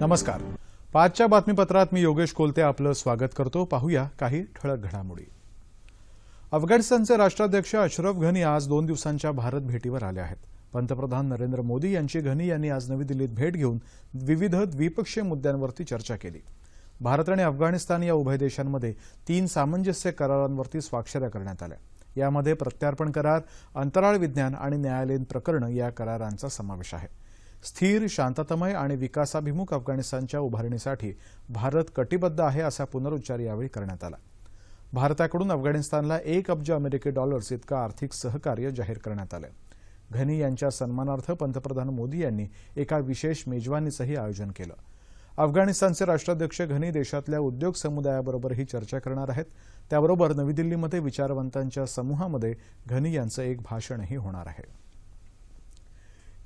नमस्कार पाचच्या बातमीपत्रात मी योगेश कोलते आपलं स्वागत करतो पाहूया काही ठळक घडामोडी अफगाणिस्तानचे राष्ट्राध्यक्ष अशरफ घनी आज दोन दिवसांच्या भारत भेटीवर आले आहेत पंतप्रधान नरेंद्र मोदी यांची घनी यांनी आज नवी दिल्लीत भेट घेऊन विविध द्विपक्षीय मुद्द्यांवरती चर्चा केली भारत आणि अफगाणिस्तान या उभय देशांमध्ये तीन सामंजस्य करारांवरती स्वाक्षऱ्या करण्यात आल्या यामध्ये प्रत्यार्पण करार अंतराळ विज्ञान आणि न्यायालयीन प्रकरणं या करारांचा समावेश आहे स्थिर शांततमय आणि विकासाभिमुख अफगाणिस्तानच्या उभारणीसाठी भारत कटिबद्ध आहे असा पुनरुच्चार यावेळी करण्यात आला भारताकडून अफगाणिस्तानला एक अब्ज अमेरिकी डॉलर्स इतका आर्थिक सहकार्य जाहीर करण्यात आलं घनी यांच्या सन्मानार्थ पंतप्रधान मोदी यांनी एका विशेष मेजवानीचंही आयोजन केलं अफगाणिस्तानचे राष्ट्राध्यक्ष घनी देशातल्या उद्योग समुदायाबरोबरही चर्चा करणार आहेत त्याबरोबर नवी दिल्लीमध्ये विचारवंतांच्या समूहामध्ये घनी यांचं एक भाषणही होणार आहे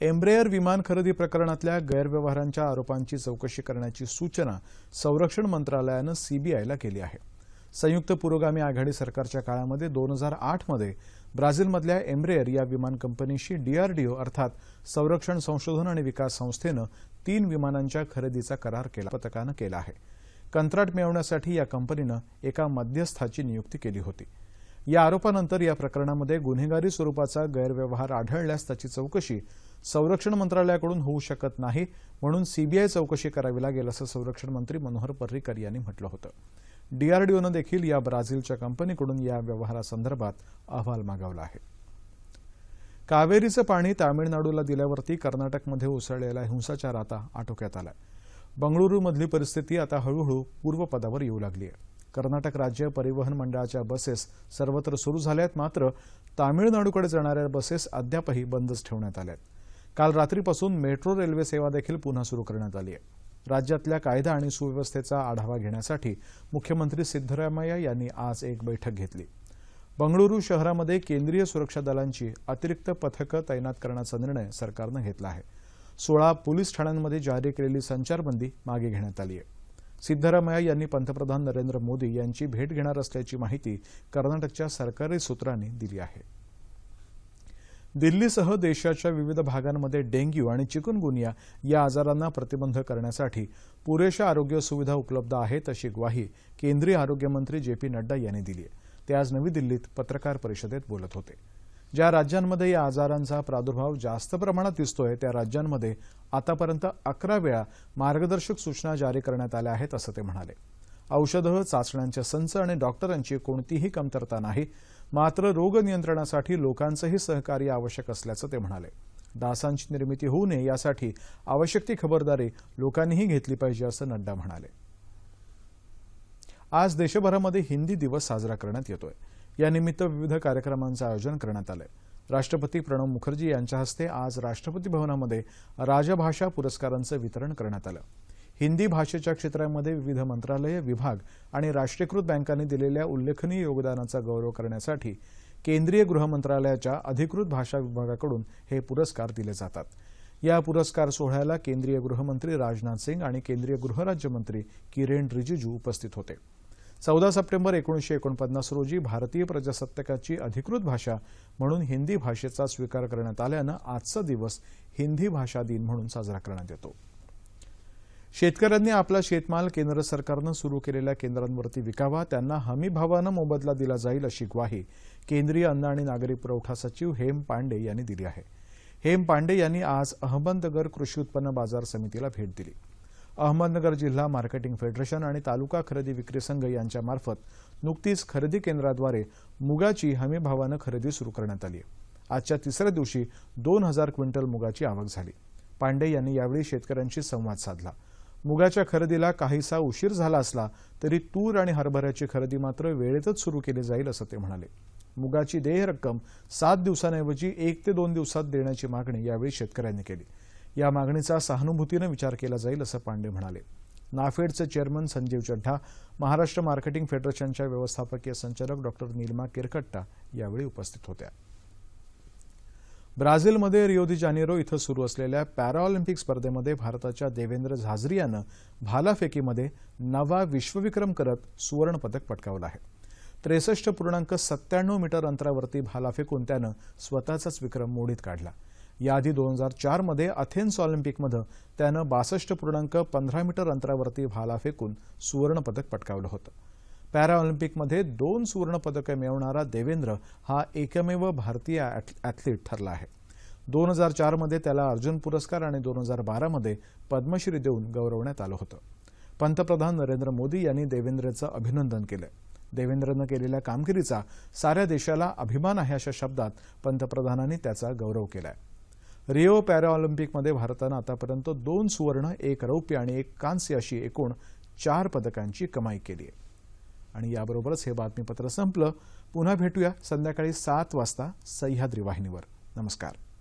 एम्ब्रेअर विमान खरेदी प्रकरणातल्या गैरव्यवहारांच्या आरोपांची चौकशी करण्याची सूचना संरक्षण मंत्रालयानं सीबीआयला केली आहे संयुक्त पुरोगामी आघाडी सरकारच्या काळामध्ये दोन हजार आठमध्ये ब्राझीलमधल्या एम्ब्रेअर या विमान कंपनीशी डीआरडीओ अर्थात संरक्षण संशोधन आणि विकास संस्थेनं तीन विमानांच्या खरेदीचा करार केला पथकानं केला आहे कंत्राट मिळवण्यासाठी या कंपनीनं एका मध्यस्थाची नियुक्ती केली होती या आरोपानंतर या प्रकरणामध्ये गुन्हेगारी स्वरूपाचा गैरव्यवहार आढळल्यास त्याची चौकशी संरक्षण मंत्रालयाकडून होऊ शकत नाही म्हणून सीबीआय चौकशी करावी लागेल असं संरक्षण मंत्री मनोहर पर्रीकर यांनी म्हटलं होतं डीआरडीओनं देखील या ब्राझीलच्या कंपनीकडून या व्यवहारासंदर्भात अहवाल मागवला आहे कावेरीचं पाणी तामिळनाडूला दिल्यावरती कर्नाटकमध्ये उसळलेला हिंसाचार आता आटोक्यात आला बंगळुरूमधली परिस्थिती आता हळूहळू पूर्वपदावर येऊ लागली आहे कर्नाटक राज्य परिवहन मंडळाच्या बसेस सर्वत्र सुरू झाल्यात मात्र तामिळनाडूकडे जाणाऱ्या बसेस अद्यापही बंदच ठेवण्यात आल्या आहेत काल रात्रीपासून मेट्रो रेल्वे सेवा देखील पुन्हा सुरू करण्यात आली आहे राज्यातल्या कायदा आणि सुव्यवस्थेचा आढावा घेण्यासाठी मुख्यमंत्री सिद्धरामय्या यांनी आज एक बैठक घेतली बंगळुरू शहरामध्ये केंद्रीय सुरक्षा दलांची अतिरिक्त पथकं तैनात करण्याचा निर्णय सरकारनं घेतला आहे सोळा पोलीस ठाण्यांमध्ये जारी केलेली संचारबंदी मागे घेण्यात आली आहे सिद्धरामय्या यांनी पंतप्रधान नरेंद्र मोदी यांची भेट घेणार असल्याची माहिती कर्नाटकच्या सरकारी सूत्रांनी दिली आहे दिल्लीसह देशाच्या विविध भागांमध्ये डेंग्यू आणि चिकनगुनिया या आजारांना प्रतिबंध करण्यासाठी पुरेशा आरोग्य सुविधा उपलब्ध आहेत अशी ग्वाही केंद्रीय आरोग्यमंत्री जे पी नड्डा यांनी दिली ते आज नवी दिल्लीत पत्रकार परिषदेत बोलत होते ज्या राज्यांमध्ये या आजारांचा प्रादुर्भाव जास्त प्रमाणात दिसतोय त्या राज्यांमध्ये आतापर्यंत अकरा वेळा मार्गदर्शक सूचना जारी करण्यात आल्या आहेत असं ते म्हणाले औषधं चाचण्यांचे संच आणि डॉक्टरांची कोणतीही कमतरता नाही मात्र रोग नियंत्रणासाठी लोकांचंही सहकार्य आवश्यक असल्याचं ते म्हणाले डासांची निर्मिती होऊ नये यासाठी आवश्यक ती खबरदारी लोकांनीही घेतली पाहिजे असं नड्डा म्हणाले आज देशभरामध्ये हिंदी दिवस साजरा करण्यात येतोय यानिमित्त विविध कार्यक्रमांचं आयोजन करण्यात आलंय राष्ट्रपती प्रणव मुखर्जी यांच्या हस्ते आज राष्ट्रपती भवनामध्ये राजभाषा पुरस्कारांचं वितरण करण्यात आलं हिंदी भाषेच्या क्षेत्रामध्ये विविध मंत्रालय विभाग आणि राष्ट्रीयकृत बँकांनी दिलेल्या उल्लेखनीय योगदानाचा गौरव करण्यासाठी केंद्रीय गृह अधिकृत भाषा विभागाकडून हे पुरस्कार दिले जातात या पुरस्कार सोहळ्याला केंद्रीय गृहमंत्री राजनाथ सिंग आणि केंद्रीय गृहराज्यमंत्री किरेन रिजिजू उपस्थित होते चौदा सप्टेंबर एकोणीसशे एकोणपन्नास रोजी भारतीय प्रजासत्ताकाची अधिकृत भाषा म्हणून हिंदी भाषेचा स्वीकार करण्यात आल्यानं आजचा दिवस हिंदी भाषा दिन म्हणून साजरा करण्यात येतो शेतकऱ्यांनी आपला शेतमाल केंद्र सरकारनं सुरू केलेल्या केंद्रांवरती विकावा त्यांना हमी भावानं मोबदला दिला जाईल अशी ग्वाही केंद्रीय अन्न आणि नागरी पुरवठा सचिव हेम पांडे यांनी दिली आहे हेम पांडे यांनी आज अहमदनगर कृषी उत्पन्न बाजार समितीला भेट दिली अहमदनगर जिल्हा मार्केटिंग फेडरेशन आणि तालुका खरेदी विक्री संघ यांच्यामार्फत नुकतीच खरेदी केंद्राद्वारे मुगाची हमीभावानं खरेदी सुरू करण्यात आली आजच्या तिसऱ्या दिवशी दोन हजार क्विंटल मुगाची आवक झाली पांडे यांनी यावेळी शेतकऱ्यांशी संवाद साधला मुगाच्या खरेदीला काहीसा उशीर झाला असला तरी तूर आणि हरभऱ्याची खरेदी मात्र वेळेतच सुरू केली जाईल असं ते म्हणाले मुगाची देय रक्कम सात दिवसांऐवजी एक ते दोन दिवसात देण्याची मागणी यावेळी शेतकऱ्यांनी केली या मागणीचा सहानुभूतीनं विचार केला जाईल असं पांडे म्हणाले नाफेडचे चेअरमन संजीव चड्ढा महाराष्ट्र मार्केटिंग फेडरेशनच्या व्यवस्थापकीय संचालक डॉक्टर निलमा केरकट्टा यावेळी उपस्थित होत्या ब्राझीलमध्ये रिओ जानेरो इथं सुरू असलेल्या पॅरा ऑलिम्पिक स्पर्धेमध्ये भारताच्या देवेंद्र झाझरियानं भालाफेकीमध्ये नवा विश्वविक्रम करत सुवर्णपदक पटकावलं आहे त्रेसष्ट पूर्णांक सत्त्याण्णव मीटर अंतरावरती भाला फेकून त्यानं स्वतःचाच विक्रम मोडीत काढला याआधी दोन हजार चारमध्ये अथेन्स ऑलिम्पिकमध्ये त्यानं बासष्ट पूर्णांक पंधरा मीटर अंतरावरती भाला फेकून सुवर्णपदक पटकावलं होतं पॅरा ऑलिम्पिकमध्ये दोन सुवर्ण पदके मिळवणारा देवेंद्र हा एकमेव भारतीय ॲथलीट ठरला आहे दोन हजार चारमध्ये त्याला अर्जुन पुरस्कार आणि दोन हजार बारामध्ये पद्मश्री देऊन गौरवण्यात आलं होतं पंतप्रधान नरेंद्र मोदी यांनी देवेंद्रचं अभिनंदन केलं देवेंद्रनं केलेल्या कामगिरीचा साऱ्या देशाला अभिमान आहे अशा शब्दात पंतप्रधानांनी त्याचा गौरव केला आहे रिओ पॅराऑलिम्पिकमध्ये भारतानं आतापर्यंत दोन सुवर्ण एक रौप्य आणि एक कांस्य अशी एकूण चार पदकांची कमाई केली आहे आणि याबरोबरच हे बातमीपत्र संपलं पुन्हा भेटूया संध्याकाळी सात वाजता सह्याद्री वाहिनीवर नमस्कार